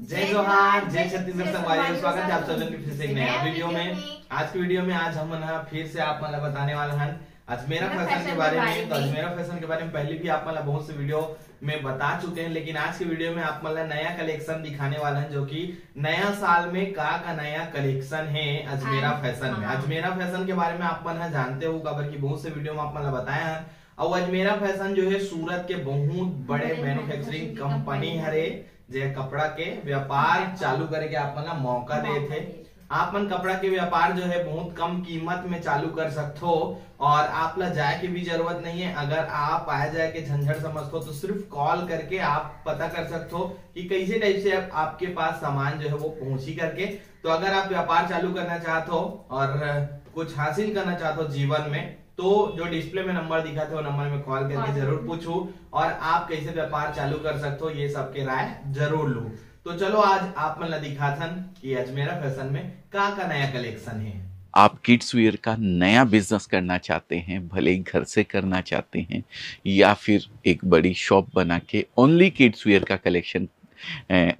जय जोहार जय छत्तीसगढ़ संगवारी स्वागत है आप सभी फिर से एक नया वीडियो में आज के वीडियो में आज हम फिर से आप मतलब बताने वाले हैं अजमेरा फैशन के बारे में तो अजमेरा फैशन के बारे में पहले भी आप मतलब बहुत से वीडियो में बता चुके हैं लेकिन आज के वीडियो में आप मतलब नया कलेक्शन दिखाने वाला है जो कि नया साल में का का नया कलेक्शन है अजमेरा हाँ। फैशन में अजमेरा हाँ। फैशन के बारे में आप मन जानते हो खबर की बहुत से वीडियो में आप मतलब बताया है और अजमेरा फैशन जो है सूरत के बहुत बड़े मैन्युफैक्चरिंग कंपनी हरे जे कपड़ा के व्यापार चालू करे के आप मन मौका दे थे आप मन कपड़ा के व्यापार जो है बहुत कम कीमत में चालू कर सकते हो और आप ला जाए की भी जरूरत नहीं है अगर आप आया जाए के झंझट समझते हो तो सिर्फ कॉल करके आप पता कर सकते हो कि कैसे टाइप से आप, आपके पास सामान जो है वो पहुंची करके तो अगर आप व्यापार चालू करना चाहते हो और कुछ हासिल करना चाहते हो जीवन में तो जो डिस्प्ले में नंबर दिखा था वो नंबर में कॉल करके हाँ। जरूर पूछू और आप कैसे व्यापार चालू कर सकते हो ये सबके राय जरूर लो तो चलो आज आप मतलब दिखा था कि अजमेरा फैशन में का का नया कलेक्शन है आप किड्स वियर का नया बिजनेस करना चाहते हैं भले ही घर से करना चाहते हैं या फिर एक बड़ी शॉप बना के ओनली किड्स वियर का कलेक्शन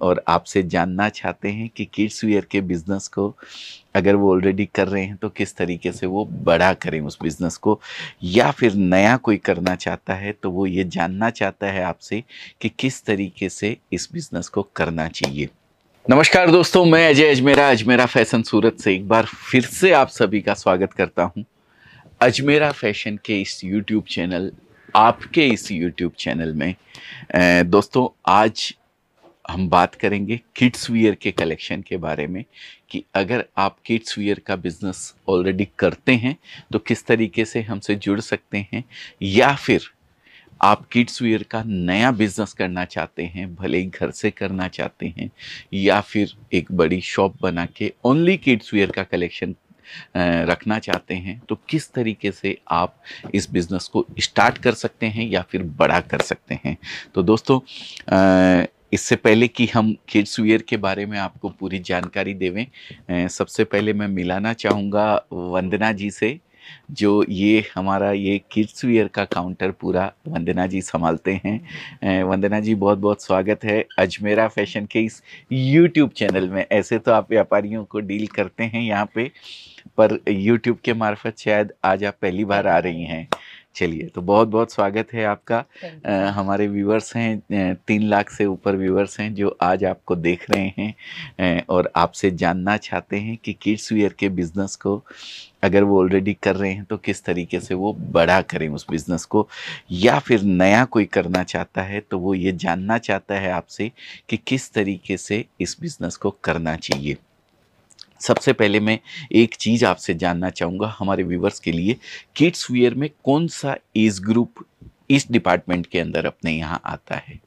और आपसे जानना चाहते हैं कि किड्स वियर के बिज़नेस को अगर वो ऑलरेडी कर रहे हैं तो किस तरीके से वो बड़ा करें उस बिज़नेस को या फिर नया कोई करना चाहता है तो वो ये जानना चाहता है आपसे कि किस तरीके से इस बिज़नेस को करना चाहिए नमस्कार दोस्तों मैं अजय अजमेरा अजमेरा फैशन सूरत से एक बार फिर से आप सभी का स्वागत करता हूं अजमेरा फैशन के इस यूट्यूब चैनल आपके इस यूट्यूब चैनल में दोस्तों आज हम बात करेंगे किड्स वियर के कलेक्शन के बारे में कि अगर आप किड्स वियर का बिज़नेस ऑलरेडी करते हैं तो किस तरीके से हमसे जुड़ सकते हैं या फिर आप किड्स वियर का नया बिज़नेस करना चाहते हैं भले ही घर से करना चाहते हैं या फिर एक बड़ी शॉप बना के ओनली किड्स वियर का कलेक्शन रखना चाहते हैं तो किस तरीके से आप इस बिज़नेस को स्टार्ट कर सकते हैं या फिर बड़ा कर सकते हैं तो दोस्तों इससे पहले कि हम किड्स वियर के बारे में आपको पूरी जानकारी देवें सबसे पहले मैं मिलाना चाहूँगा वंदना जी से जो ये हमारा ये किड्स वियर का काउंटर पूरा वंदना जी संभालते हैं वंदना जी बहुत बहुत स्वागत है अजमेरा फैशन के इस यूट्यूब चैनल में ऐसे तो आप व्यापारियों को डील करते हैं यहाँ पे पर यूट्यूब के मार्फत शायद आज आप पहली बार आ रही हैं चलिए तो बहुत बहुत स्वागत है आपका आ, हमारे व्यूवर्स हैं तीन लाख से ऊपर व्यूवर्स हैं जो आज आपको देख रहे हैं और आपसे जानना चाहते हैं कि किड्स वियर के बिज़नेस को अगर वो ऑलरेडी कर रहे हैं तो किस तरीके से वो बड़ा करें उस बिज़नेस को या फिर नया कोई करना चाहता है तो वो ये जानना चाहता है आपसे कि किस तरीके से इस बिज़नेस को करना चाहिए सबसे पहले मैं एक चीज़ आपसे जानना चाहूँगा हमारे व्यूवर्स के लिए किड्स वियर में कौन सा एज ग्रुप इस डिपार्टमेंट के अंदर अपने यहाँ आता है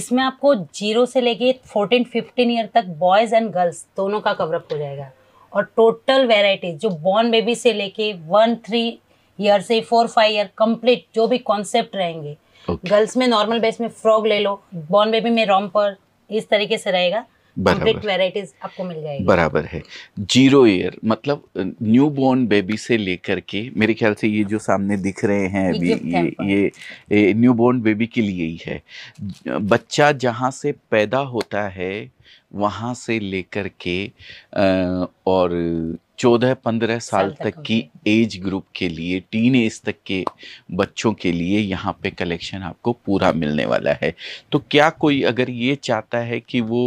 इसमें आपको जीरो से लेके फोर्टीन फिफ्टीन ईयर तक बॉयज़ एंड गर्ल्स दोनों का कवरअप हो जाएगा और टोटल वेराइटी जो बॉर्न बेबी से लेके वन थ्री ईयर से फोर फाइव ईयर कंप्लीट जो भी कॉन्सेप्ट रहेंगे गर्ल्स okay. में नॉर्मल बेस में फ्रॉग ले लो बॉर्न बेबी में रॉम्पर इस तरीके से रहेगा बराबर है जीरो ईयर मतलब न्यू बोर्न बेबी से लेकर के मेरे ख्याल से ये जो सामने दिख रहे हैं अभी ये, ये ये न्यू बोर्न बेबी के लिए ही है बच्चा जहाँ से पैदा होता है वहाँ से लेकर के और चौदह पंद्रह साल तक की एज ग्रुप के लिए टीन एज तक के बच्चों के लिए यहाँ पे कलेक्शन आपको पूरा मिलने वाला है तो क्या कोई अगर ये चाहता है कि वो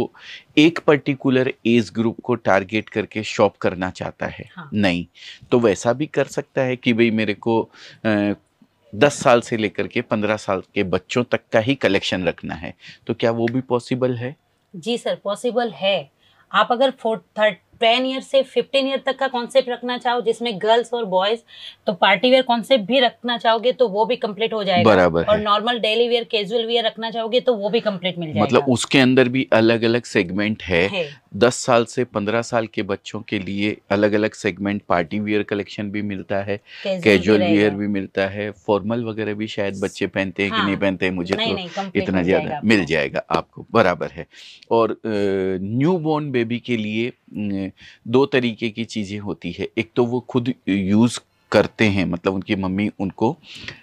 एक पर्टिकुलर एज ग्रुप को टारगेट करके शॉप करना चाहता है हाँ। नहीं तो वैसा भी कर सकता है कि भाई मेरे को आ, दस साल से लेकर के पंद्रह साल के बच्चों तक का ही कलेक्शन रखना है तो क्या वो भी पॉसिबल है जी सर पॉसिबल है आप अगर फोर्थ थर्ड टेन ईयर से फिफ्टीन ईयर तक का कॉन्सेप्ट रखना चाहो जिसमें गर्ल्स और बॉयज तो पार्टी वेयर कॉन्सेप्ट भी रखना चाहोगे तो वो भी कंप्लीट हो जाएगा बराबर और normal daily wear casual wear रखना चाहोगे तो वो भी कंप्लीट मिल मतलब जाएगा मतलब उसके अंदर भी अलग अलग सेगमेंट है, है। दस साल से पंद्रह साल के बच्चों के लिए अलग अलग सेगमेंट पार्टी वियर कलेक्शन भी मिलता है कैजुअल वियर भी मिलता है फॉर्मल वगैरह भी शायद बच्चे पहनते हैं हाँ, कि नहीं पहनते हैं मुझे नहीं, तो नहीं, इतना ज़्यादा मिल जाएगा आपको बराबर है और न्यू बॉर्न बेबी के लिए दो तरीके की चीज़ें होती है एक तो वो खुद यूज़ करते हैं मतलब उनकी मम्मी उनको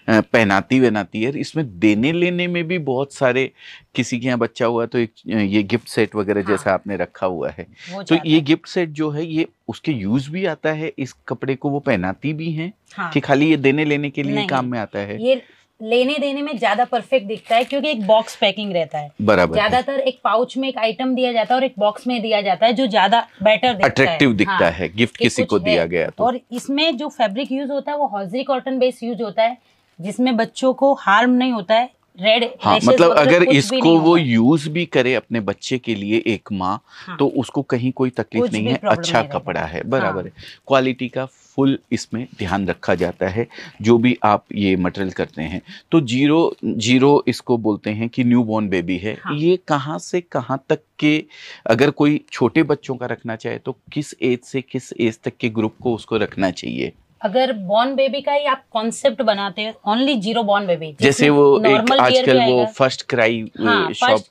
पहनाती वहनाती है इसमें देने लेने में भी बहुत सारे किसी के यहाँ बच्चा हुआ तो एक ये गिफ्ट सेट वगैरह हाँ। जैसा आपने रखा हुआ है तो ये गिफ्ट सेट जो है ये उसके यूज भी आता है इस कपड़े को वो पहनाती भी है हाँ। कि खाली ये देने लेने के लिए काम में आता है ये लेने देने में ज्यादा परफेक्ट दिखता है क्योंकि एक बॉक्स पैकिंग रहता है बराबर ज्यादातर एक पाउच में एक आइटम दिया जाता है और एक बॉक्स में दिया जाता है जो ज्यादा बेटर अट्रैक्टिव दिखता है गिफ्ट हाँ, किसी को दिया गया तो। और इसमें जो फैब्रिक यूज होता है वो हॉजरी कॉटन बेस यूज होता है जिसमें बच्चों को हार्म नहीं होता है रेड हाँ मतलब अगर इसको वो यूज भी करे अपने बच्चे के लिए एक माँ हाँ, तो उसको कहीं कोई तकलीफ नहीं है अच्छा नहीं कपड़ा है हाँ। बराबर हाँ, है क्वालिटी का फुल इसमें ध्यान रखा जाता है जो भी आप ये मटेरियल करते हैं तो जीरो जीरो इसको बोलते हैं कि न्यू बॉर्न बेबी है हाँ। ये कहाँ से कहाँ तक के अगर कोई छोटे बच्चों का रखना चाहे तो किस एज से किस एज तक के ग्रुप को उसको रखना चाहिए अगर बॉर्न बेबी का ही आप कॉन्सेप्ट बनाते हैं ओनली जीरो बॉर्न बेबी जैसे वो एक आजकल वो फर्स्ट क्राई हाँ, शॉप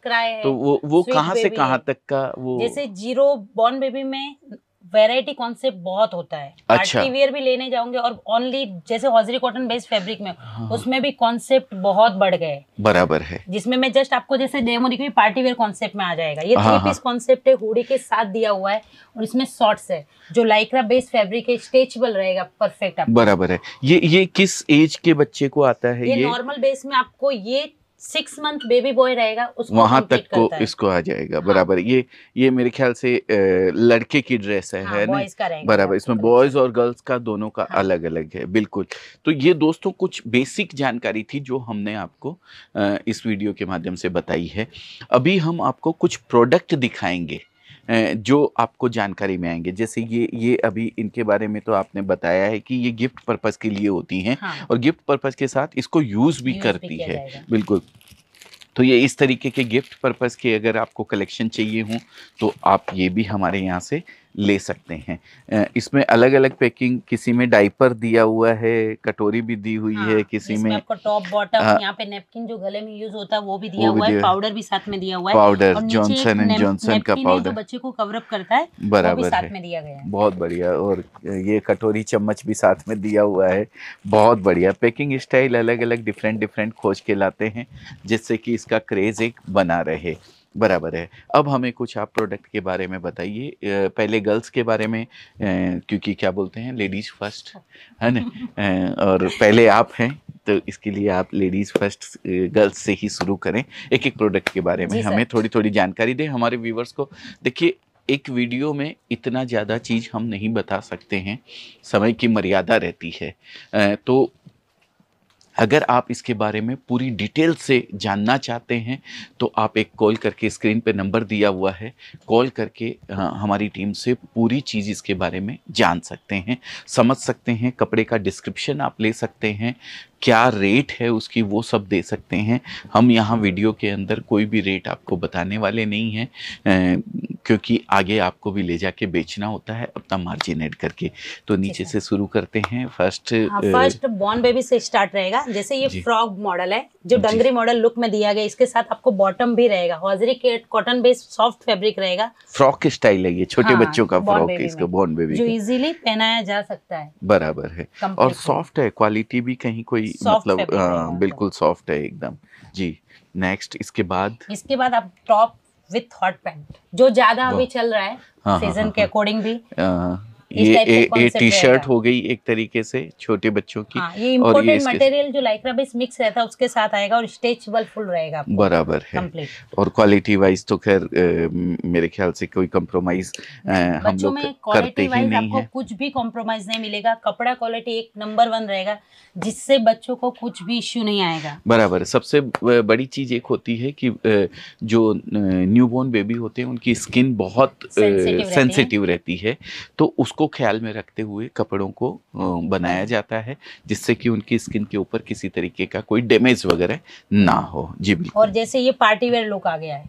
तो वो वो कहाँ से कहाँ तक का वो जैसे जीरो बॉर्न बेबी में वेराइटी कॉन्सेप्ट बहुत होता है अच्छा। वेयर भी लेने जाऊंगे और ओनली जैसे हॉजरी कॉटन बेस्ड फेब्रिक में हाँ। उसमें भी कॉन्सेप्ट बहुत बढ़ गए बराबर है जिसमें मैं जस्ट आपको जैसे डेमो दिखी पार्टी वेयर कॉन्सेप्ट में आ जाएगा ये थ्री पीस कॉन्सेप्ट है हुडी के साथ दिया हुआ है और इसमें शॉर्ट्स है जो लाइक्रा बेस्ड फेब्रिक है स्ट्रेचबल रहेगा परफेक्ट बराबर है ये ये किस एज के बच्चे को आता है ये नॉर्मल बेस में आपको ये सिक्स मंथ बेबी बॉय रहेगा उसको वहां तक को तो इसको आ जाएगा हाँ। बराबर ये ये मेरे ख्याल से लड़के की ड्रेस है, हाँ, है बराबर इसमें बॉयज और गर्ल्स का दोनों का हाँ। अलग अलग है बिल्कुल तो ये दोस्तों कुछ बेसिक जानकारी थी जो हमने आपको इस वीडियो के माध्यम से बताई है अभी हम आपको कुछ प्रोडक्ट दिखाएंगे जो आपको जानकारी में आएंगे जैसे ये ये अभी इनके बारे में तो आपने बताया है कि ये गिफ्ट पर्पज़ के लिए होती हैं हाँ। और गिफ्ट पर्पज़ के साथ इसको यूज़ भी यूज करती भी है बिल्कुल तो ये इस तरीके के गिफ्ट पर्पज़ के अगर आपको कलेक्शन चाहिए हों तो आप ये भी हमारे यहाँ से ले सकते हैं इसमें अलग अलग पैकिंग किसी में डाइपर दिया हुआ है कटोरी भी दी हुई हाँ, है किसी में आपको टॉप बॉटम हाँ, यहाँ पे नेपकिन जो गले में यूज होता है वो भी दिया वो भी हुआ है पाउडर भी साथ में दिया हुआ है पाउडर जॉनसन एंड जॉनसन का पाउडर बच्चे को कवरअप करता है बराबर साथ में दिया गया है बहुत बढ़िया और ये कटोरी चम्मच भी साथ में दिया हुआ है बहुत बढ़िया पैकिंग स्टाइल अलग अलग डिफरेंट डिफरेंट खोज के लाते हैं जिससे कि इसका क्रेज एक बना रहे बराबर है अब हमें कुछ आप प्रोडक्ट के बारे में बताइए पहले गर्ल्स के बारे में क्योंकि क्या बोलते हैं लेडीज़ फर्स्ट है ना और पहले आप हैं तो इसके लिए आप लेडीज़ फर्स्ट गर्ल्स से ही शुरू करें एक एक प्रोडक्ट के बारे में हमें थोड़ी थोड़ी जानकारी दें हमारे व्यूवर्स को देखिए एक वीडियो में इतना ज़्यादा चीज़ हम नहीं बता सकते हैं समय की मर्यादा रहती है तो अगर आप इसके बारे में पूरी डिटेल से जानना चाहते हैं तो आप एक कॉल करके स्क्रीन पे नंबर दिया हुआ है कॉल करके हमारी टीम से पूरी चीज़ इसके बारे में जान सकते हैं समझ सकते हैं कपड़े का डिस्क्रिप्शन आप ले सकते हैं क्या रेट है उसकी वो सब दे सकते हैं हम यहाँ वीडियो के अंदर कोई भी रेट आपको बताने वाले नहीं हैं क्योंकि आगे आपको भी ले जाके बेचना होता है अपना मार्जिन ऐड करके तो नीचे से शुरू करते हैं फर्स्ट फर्स्ट बॉर्न बेबी से स्टार्ट रहेगा जैसे ये फ्रॉक मॉडल है जो डंगरी मॉडल लुक में दिया गया इसके साथ आपको बॉटम भी रहेगा hosiery cotton based soft fabric रहेगा फ्रॉक स्टाइल है ये छोटे हाँ, बच्चों का फ्रॉक है इसका बॉर्न बेबी जो इजिली पहनाया जा सकता है बराबर है और सॉफ्ट है क्वालिटी भी कहीं कोई मतलब हाँ, बिल्कुल सॉफ्ट है एकदम जी नेक्स्ट इसके बाद इसके बाद आप टॉप विथ हॉट पैंट जो ज्यादा अभी चल रहा है सीजन हाँ, हाँ, के अकॉर्डिंग भी ये ये टी शर्ट हो गई एक तरीके से छोटे बच्चों की हाँ, ये और ये मटेरियल जो लाइक्रा बेस मिक्स रहता है उसके साथ आएगा और स्टेचबल फुल रहेगा बराबर है और क्वालिटी वाइज तो खैर मेरे ख्याल से कोई कॉम्प्रोमाइज हम लोग करते ही नहीं है कुछ भी कॉम्प्रोमाइज नहीं मिलेगा कपड़ा क्वालिटी एक नंबर वन रहेगा जिससे बच्चों को कुछ भी इश्यू नहीं आएगा बराबर सबसे बड़ी चीज एक होती है कि जो न्यू बेबी होते हैं उनकी स्किन बहुत सेंसिटिव रहती है तो उसको उसको ख्याल में रखते हुए कपड़ों को बनाया जाता है जिससे कि उनकी स्किन के ऊपर किसी तरीके का कोई डैमेज वगैरह ना हो जी बिल्कुल और जैसे ये पार्टी वेयर लुक आ गया है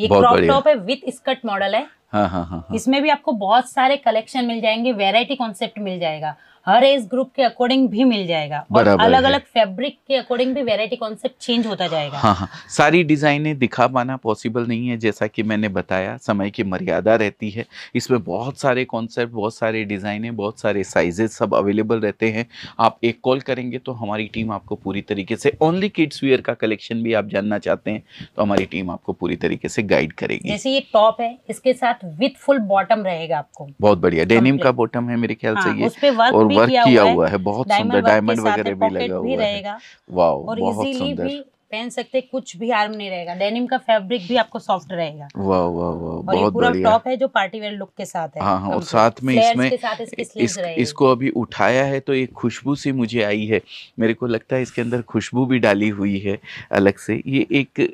ये क्रॉप टॉप है विथ स्कर्ट मॉडल है हाँ, हाँ, हाँ, हाँ, इसमें भी आपको बहुत सारे कलेक्शन मिल जाएंगे वेराइटी कॉन्सेप्ट मिल जाएगा हर एज ग्रुप के अकॉर्डिंग भी मिल जाएगा और अलग अलग फैब्रिक के अकॉर्डिंग भी वेराइटी कॉन्सेप्ट चेंज होता जाएगा हाँ हाँ सारी डिज़ाइनें दिखा पाना पॉसिबल नहीं है जैसा कि मैंने बताया समय की मर्यादा रहती है इसमें बहुत सारे कॉन्सेप्ट बहुत सारे डिज़ाइनें बहुत सारे साइजेस सब अवेलेबल रहते हैं आप एक कॉल करेंगे तो हमारी टीम आपको पूरी तरीके से ओनली किड्स वियर का कलेक्शन भी आप जानना चाहते हैं तो हमारी टीम आपको पूरी तरीके से गाइड करेगी जैसे ये टॉप है इसके साथ विथ फुल बॉटम रहेगा आपको बहुत बढ़िया डेनिम का बॉटम है मेरे ख्याल से हाँ, ये और वर्क किया हुआ है बहुत सुंदर डायमंड वगैरह भी लगा हुआ है वाओ बहुत सुंदर पहन सकते हैं कुछ भी आर्म नहीं रहेगा डेनिम का फैब्रिक भी आपको सॉफ्ट रहेगा वाह वाह वाह बहुत बढ़िया टॉप है जो पार्टी वेयर लुक के साथ है हाँ, हाँ, और साथ में इसमें इस, इसको अभी उठाया है तो एक खुशबू सी मुझे आई है मेरे को लगता है इसके अंदर खुशबू भी डाली हुई है अलग से ये एक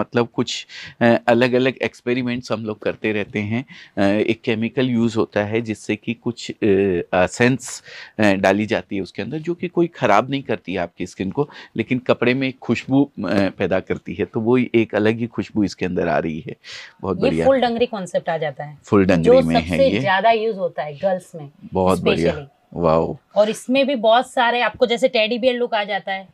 मतलब कुछ अलग अलग एक्सपेरिमेंट्स हम लोग करते रहते हैं एक केमिकल यूज़ होता है जिससे कि कुछ सेंस डाली जाती है उसके अंदर जो कि कोई ख़राब नहीं करती आपकी स्किन को लेकिन कपड़े में खुशबू पैदा करती है तो वो एक अलग ही खुशबू इसके अंदर आ रही है बहुत बढ़िया फुल डंगरी कॉन्सेप्ट आ जाता है फुल डंगरी में है ये ज्यादा यूज होता है गर्ल्स में बहुत बढ़िया वाओ और इसमें भी बहुत सारे आपको जैसे टेडी बियर लुक आ जाता है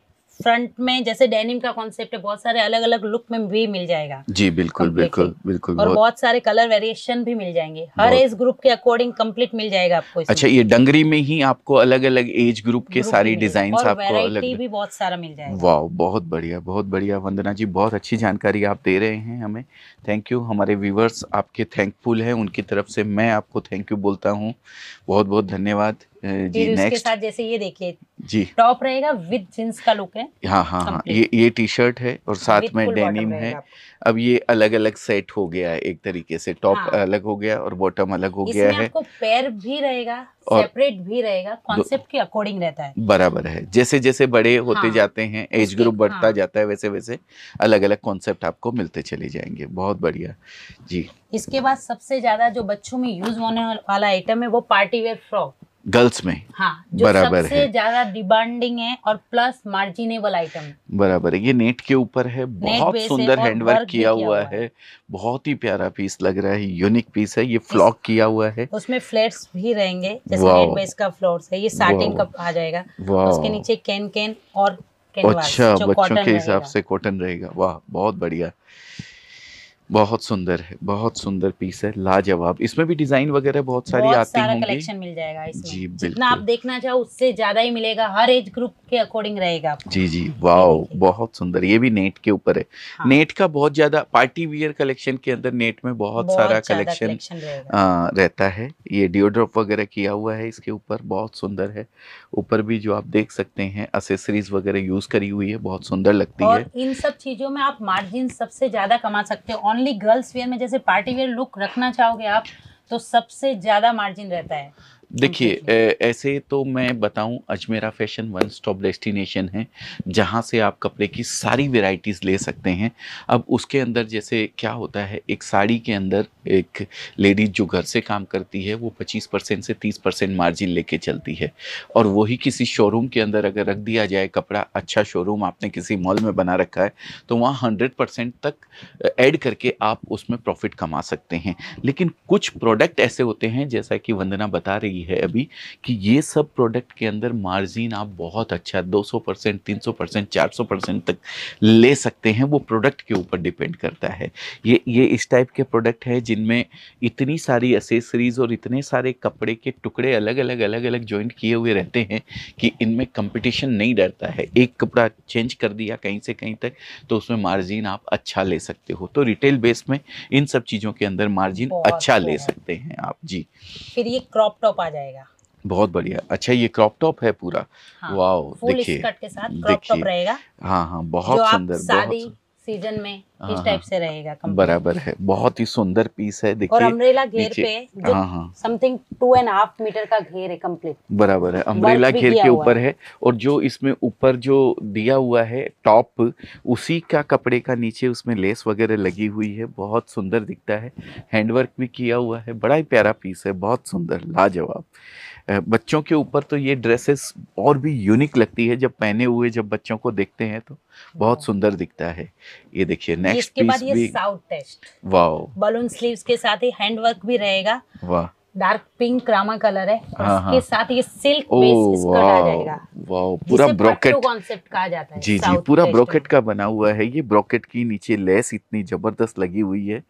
फ्रंट में जैसे डेनिम का कॉन्सेप्ट है बहुत सारे अलग अलग लुक में भी मिल जाएगा जी बिल्कुल बिल्कुल बिल्कुल और बहुत, सारे कलर वेरिएशन भी मिल जाएंगे हर एज ग्रुप के अकॉर्डिंग कंप्लीट मिल जाएगा आपको अच्छा ये डंगरी में ही आपको अलग अलग एज ग्रुप के सारी डिजाइन आपको अलग भी बहुत सारा मिल जाएगा वाह बहुत बढ़िया बहुत बढ़िया वंदना जी बहुत अच्छी जानकारी आप दे रहे हैं हमें थैंक यू हमारे व्यूवर्स आपके थैंकफुल हैं उनकी तरफ से मैं आपको थैंक यू बोलता हूँ बहुत बहुत धन्यवाद जी नेक्स्ट साथ जैसे ये देखिए जी टॉप रहेगा विद जींस का लुक है हाँ हाँ हाँ ये ये टी शर्ट है और साथ में डेनिम है अब ये अलग अलग सेट हो गया है एक तरीके से टॉप हाँ। अलग हो गया और बॉटम अलग हो गया है आपको पैर भी रहेगा सेपरेट भी रहेगा कॉन्सेप्ट के अकॉर्डिंग रहता है बराबर है जैसे जैसे बड़े होते हाँ। जाते हैं एज ग्रुप बढ़ता हाँ। जाता है वैसे वैसे अलग अलग कॉन्सेप्ट आपको मिलते चले जाएंगे बहुत बढ़िया जी इसके बाद सबसे ज्यादा जो बच्चों में यूज होने वाला आइटम है वो पार्टी वेयर फ्रॉक गर्ल्स में हाँ, जो बराबर सबसे है ज्यादा डिमांडिंग है और प्लस मार्जिनेबल आइटम बराबर है ये नेट के ऊपर है बहुत सुंदर हैंडवर्क किया, किया हुआ है बहुत ही प्यारा पीस लग रहा है यूनिक पीस है ये फ्लॉक किया हुआ है उसमें फ्लेट्स भी रहेंगे जैसे का फ्लोर्स है ये साटिन का आ जाएगा उसके नीचे कैन कैन और अच्छा बच्चों के हिसाब से कॉटन रहेगा वाह बहुत बढ़िया बहुत सुंदर है बहुत सुंदर पीस है लाजवाब इसमें भी डिजाइन वगैरह बहुत सारी बहुत आती सारा कलेक्शन मिल जाएगा इसमें जी जितना आप देखना चाहो उससे ज्यादा ही मिलेगा हर एज ग्रुप के अकॉर्डिंग रहेगा जी जी वाओ बहुत सुंदर ये भी नेट के ऊपर है हाँ। नेट का बहुत ज्यादा पार्टी वियर कलेक्शन के अंदर नेट में बहुत, बहुत सारा कलेक्शन रहता है ये डिओड्रॉप वगैरह किया हुआ है इसके ऊपर बहुत सुंदर है ऊपर भी जो आप देख सकते हैं असेसरीज वगैरह यूज करी हुई है बहुत सुंदर लगती है इन सब चीजों में आप मार्जिन सबसे ज्यादा कमा सकते हो ओनली गर्ल्स वेयर में जैसे पार्टी वेयर लुक रखना चाहोगे आप तो सबसे ज़्यादा मार्जिन रहता है देखिए ऐसे तो मैं बताऊं Ajmera fashion one stop destination है जहां से आप कपड़े की सारी वेराइटीज़ ले सकते हैं अब उसके अंदर जैसे क्या होता है एक साड़ी के अंदर एक लेडीज़ जो घर से काम करती है वो 25 परसेंट से 30 परसेंट मार्जिन लेके चलती है और वही किसी शोरूम के अंदर अगर रख दिया जाए कपड़ा अच्छा शोरूम आपने किसी मॉल में बना रखा है तो वहाँ हंड्रेड परसेंट तक एड करके आप उसमें प्रॉफिट कमा सकते हैं लेकिन कुछ प्रोडक्ट ऐसे होते हैं जैसा कि वंदना बता रही रही है अभी कि ये सब प्रोडक्ट के अंदर मार्जिन आप बहुत अच्छा 200 परसेंट तीन परसेंट चार परसेंट तक ले सकते हैं वो प्रोडक्ट के ऊपर डिपेंड करता है ये ये इस टाइप के प्रोडक्ट है जिनमें इतनी सारी असेसरीज और इतने सारे कपड़े के टुकड़े अलग अलग अलग अलग ज्वाइंट किए हुए रहते हैं कि इनमें कंपटीशन नहीं डरता है एक कपड़ा चेंज कर दिया कहीं से कहीं तक तो उसमें मार्जिन आप अच्छा ले सकते हो तो रिटेल बेस में इन सब चीज़ों के अंदर मार्जिन अच्छा ले सकते हैं आप जी फिर ये क्रॉप टॉप आ आ जाएगा बहुत बढ़िया अच्छा ये क्रॉप टॉप है पूरा हाँ, वाओ देखिए देखिए हाँ हाँ बहुत सुंदर बहुत सीजन में हाँ, इस टाइप हाँ। से रहेगा बराबर है बहुत ही सुंदर पीस है देखिए और अम्ब्रेला घेर पे something two and half metre का घेर है कम्प्लीट बराबर है अम्ब्रेला घेर के ऊपर है और जो इसमें ऊपर जो दिया हुआ है टॉप उसी का कपड़े का नीचे उसमें लेस वगैरह लगी हुई है बहुत सुंदर दिखता है हैंडवर्क में किया हुआ है बड़ा ही प्यारा पीस है बहुत सुंदर लाजवाब बच्चों के ऊपर तो ये ड्रेसेस और भी यूनिक लगती है जब पहने हुए जब बच्चों को देखते हैं तो बहुत सुंदर दिखता है ये देखिए नेक्स्ट पीस बाद ये south taste wow balloon sleeves के साथ ही हैंडवर्क भी रहेगा वाह डार्क पिंक क्रामा कलर है हाँ, हाँ। उसके साथ ये सिल्क ओ, स्कर्ट आ जाएगा वाओ पूरा ब्रोकेट कॉन्सेप्ट कहा जाता है जी जी पूरा ब्रोकेट का बना हुआ है ये ब्रोकेट की नीचे लेस इतनी जबरदस्त लगी हुई है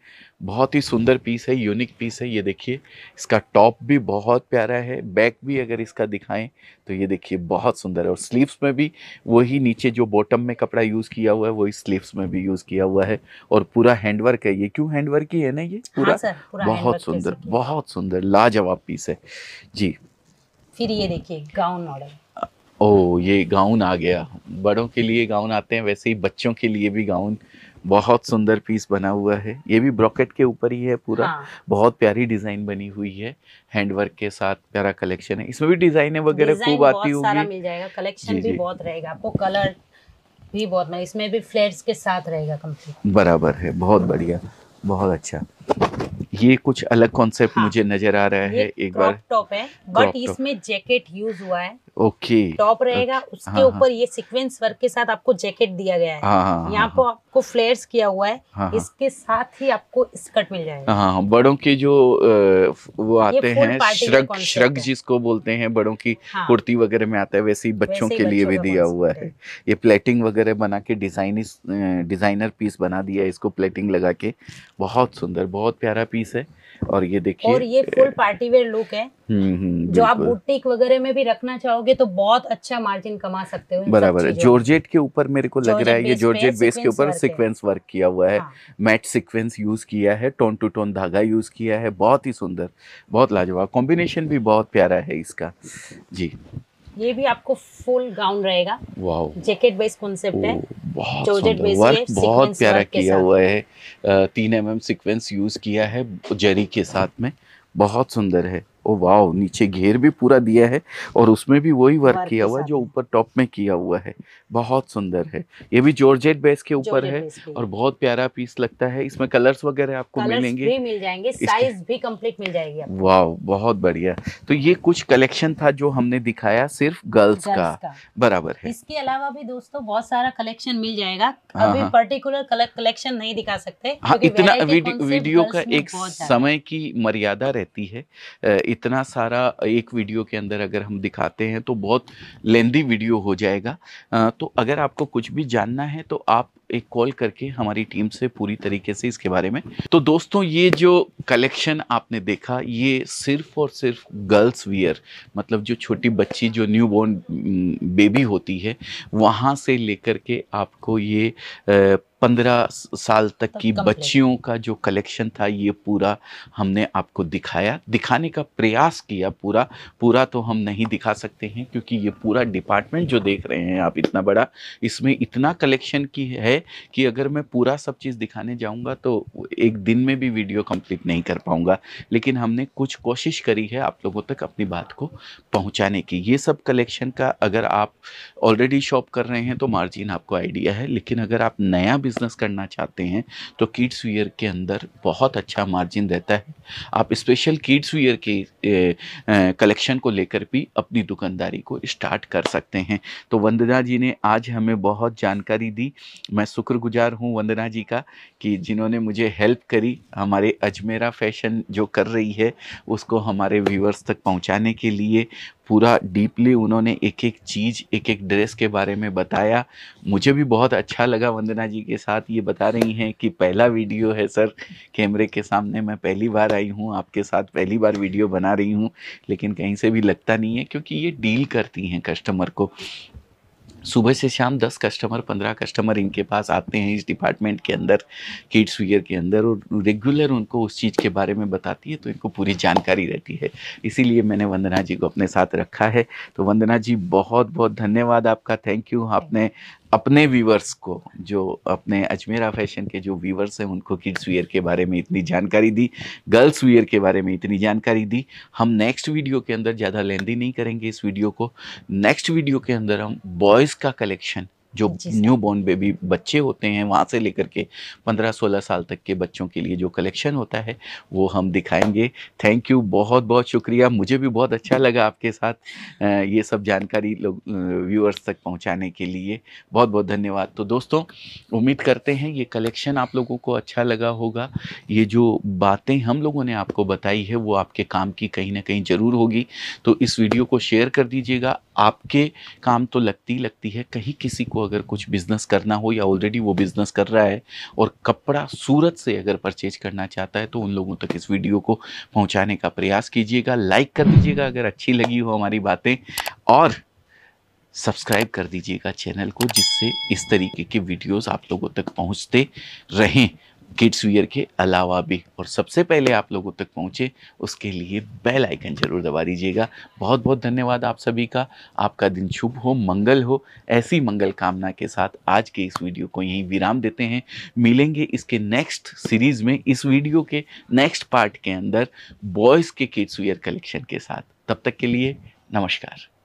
बहुत ही सुंदर पीस है यूनिक पीस है ये देखिए इसका टॉप भी बहुत प्यारा है बैक भी अगर इसका दिखाएं तो ये देखिए बहुत सुंदर है और स्लीव्स में भी वही नीचे जो बॉटम में कपड़ा यूज़ किया हुआ है वही स्लीव्स में भी यूज़ किया हुआ है और पूरा हैंडवर्क है ये क्यों हैंडवर्क ही है ना ये हाँ पूरा बहुत सुंदर बहुत सुंदर लाजवाब पीस है जी फिर ये देखिए गाउन मॉडल ओ ये गाउन आ गया बड़ों के लिए गाउन आते हैं वैसे ही बच्चों के लिए भी गाउन बहुत सुंदर पीस बना हुआ है ये भी ब्रॉकेट के ऊपर ही है पूरा हाँ। बहुत प्यारी डिजाइन बनी हुई है हैंडवर्क के साथ प्यारा कलेक्शन है इसमें भी डिजाइन है वगैरह खूब आती होगी मिल जाएगा कलेक्शन जी, भी बहुत रहेगा आपको कलर भी बहुत इसमें भी फ्लेट्स के साथ रहेगा कंप्लीट बराबर है बहुत बढ़िया बहुत अच्छा ये कुछ अलग कॉन्सेप्ट हाँ, मुझे नजर आ रहा है एक बार टॉप है बट इसमें जैकेट यूज हुआ है ओके टॉप रहेगा अच्छा। उसके हाँ, हाँ। ऊपर ये सीक्वेंस वर्क के साथ आपको जैकेट दिया गया है हाँ, यहाँ पर आपको फ्लेयर्स किया हुआ है इसके साथ ही आपको स्कर्ट मिल जाएगा हाँ बड़ों के जो वो आते हैं श्रग श्रग जिसको बोलते हैं बड़ों की कुर्ती वगैरह में आता है वैसे ही बच्चों के लिए भी दिया हुआ है ये प्लेटिंग वगैरह बना के डिजाइन डिजाइनर पीस बना दिया है इसको प्लेटिंग लगा के बहुत सुंदर बहुत प्यारा पीस है और ये देखिए और ये फुल पार्टी वेयर लुक है हम्म, हम्म। जो आप बुटीक वगैरह में भी रखना चाहोगे तो बहुत अच्छा मार्जिन कमा सकते हो बराबर है जॉर्जेट के ऊपर मेरे को लग रहा है ये जॉर्जेट बेस के ऊपर सिक्वेंस वर्क किया हुआ है मैट सिक्वेंस यूज किया है टोन टू टोन धागा यूज किया है बहुत ही सुंदर बहुत लाजवाब कॉम्बिनेशन भी बहुत प्यारा है इसका जी ये भी आपको फुल गाउन रहेगा जैकेट बेस कॉन्सेप्ट है बहुत वर्क बहुत प्यारा किया हुआ है तीन एम एम सिक्वेंस यूज किया है जरी के साथ में बहुत सुंदर है ओ वाह नीचे घेर भी पूरा दिया है और उसमें भी वही वर्क किया हुआ जो ऊपर टॉप में किया हुआ है बहुत सुंदर है ये भी जॉर्जेट बेस के ऊपर है और बहुत प्यारा पीस लगता है इसमें कलर्स वगैरह आपको कलर्स मिलेंगे भी मिल जाएंगे साइज भी कंप्लीट मिल जाएगी वाओ बहुत बढ़िया तो ये कुछ कलेक्शन था जो हमने दिखाया सिर्फ गर्ल्स का बराबर है इसके अलावा भी दोस्तों बहुत सारा कलेक्शन मिल जाएगा हाँ, अभी पर्टिकुलर हाँ। कलेक्शन नहीं दिखा सकते हाँ, इतना वीडियो का एक समय की मर्यादा रहती है इतना सारा एक वीडियो के अंदर अगर हम दिखाते हैं तो बहुत लेंदी वीडियो हो जाएगा तो अगर आपको कुछ भी जानना है तो आप एक कॉल करके हमारी टीम से पूरी तरीके से इसके बारे में तो दोस्तों ये जो कलेक्शन आपने देखा ये सिर्फ और सिर्फ गर्ल्स वियर मतलब जो छोटी बच्ची जो न्यू बॉर्न बेबी होती है वहाँ से लेकर के आपको ये आ, पंद्रह साल तक की बच्चियों का जो कलेक्शन था ये पूरा हमने आपको दिखाया दिखाने का प्रयास किया पूरा पूरा तो हम नहीं दिखा सकते हैं क्योंकि ये पूरा डिपार्टमेंट जो देख रहे हैं आप इतना बड़ा इसमें इतना कलेक्शन की है है कि अगर मैं पूरा सब चीज़ दिखाने जाऊंगा तो एक दिन में भी वीडियो कंप्लीट नहीं कर पाऊंगा लेकिन हमने कुछ कोशिश करी है आप लोगों तक अपनी बात को पहुंचाने की ये सब कलेक्शन का अगर आप ऑलरेडी शॉप कर रहे हैं तो मार्जिन आपको आइडिया है लेकिन अगर आप नया बिजनेस करना चाहते हैं तो किड्स वियर के अंदर बहुत अच्छा मार्जिन रहता है आप स्पेशल किड्स वियर के कलेक्शन को लेकर भी अपनी दुकानदारी को स्टार्ट कर सकते हैं तो वंदना जी ने आज हमें बहुत जानकारी दी मैं शुक्रगुजार हूँ वंदना जी का कि जिन्होंने मुझे हेल्प करी हमारे अजमेरा फैशन जो कर रही है उसको हमारे व्यूअर्स तक पहुँचाने के लिए पूरा डीपली उन्होंने एक एक चीज़ एक एक ड्रेस के बारे में बताया मुझे भी बहुत अच्छा लगा वंदना जी के साथ ये बता रही हैं कि पहला वीडियो है सर कैमरे के सामने मैं पहली बार आई हूँ आपके साथ पहली बार वीडियो बना रही हूँ लेकिन कहीं से भी लगता नहीं है क्योंकि ये डील करती हैं कस्टमर को सुबह से शाम दस कस्टमर पंद्रह कस्टमर इनके पास आते हैं इस डिपार्टमेंट के अंदर किड्स वियर के अंदर और रेगुलर उनको उस चीज़ के बारे में बताती है तो इनको पूरी जानकारी रहती है इसीलिए मैंने वंदना जी को अपने साथ रखा है तो वंदना जी बहुत बहुत धन्यवाद आपका थैंक यू आपने अपने व्यूवर्स को जो अपने अजमेरा फैशन के जो व्यूवर्स हैं उनको किड्स वियर के बारे में इतनी जानकारी दी गर्ल्स वियर के बारे में इतनी जानकारी दी हम नेक्स्ट वीडियो के अंदर ज़्यादा लेंदी नहीं करेंगे इस वीडियो को नेक्स्ट वीडियो के अंदर हम बॉयज़ का कलेक्शन जो न्यू बॉर्न बेबी बच्चे होते हैं वहाँ से लेकर के 15-16 साल तक के बच्चों के लिए जो कलेक्शन होता है वो हम दिखाएंगे थैंक यू बहुत बहुत शुक्रिया मुझे भी बहुत अच्छा लगा आपके साथ ये सब जानकारी लोग व्यूअर्स तक पहुँचाने के लिए बहुत बहुत धन्यवाद तो दोस्तों उम्मीद करते हैं ये कलेक्शन आप लोगों को अच्छा लगा होगा ये जो बातें हम लोगों ने आपको बताई है वो आपके काम की कहीं ना कहीं ज़रूर होगी तो इस वीडियो को शेयर कर दीजिएगा आपके काम तो लगती लगती है कहीं किसी को अगर कुछ बिज़नेस करना हो या ऑलरेडी वो बिज़नेस कर रहा है और कपड़ा सूरत से अगर परचेज करना चाहता है तो उन लोगों तक इस वीडियो को पहुंचाने का प्रयास कीजिएगा लाइक कर दीजिएगा अगर अच्छी लगी हो हमारी बातें और सब्सक्राइब कर दीजिएगा चैनल को जिससे इस तरीके के वीडियोस आप लोगों तक पहुंचते रहें किड्स वियर के अलावा भी और सबसे पहले आप लोगों तक पहुँचे उसके लिए बेल आइकन जरूर दबा दीजिएगा बहुत बहुत धन्यवाद आप सभी का आपका दिन शुभ हो मंगल हो ऐसी मंगल कामना के साथ आज के इस वीडियो को यहीं विराम देते हैं मिलेंगे इसके नेक्स्ट सीरीज़ में इस वीडियो के नेक्स्ट पार्ट के अंदर बॉयज़ के किड्स वियर कलेक्शन के साथ तब तक के लिए नमस्कार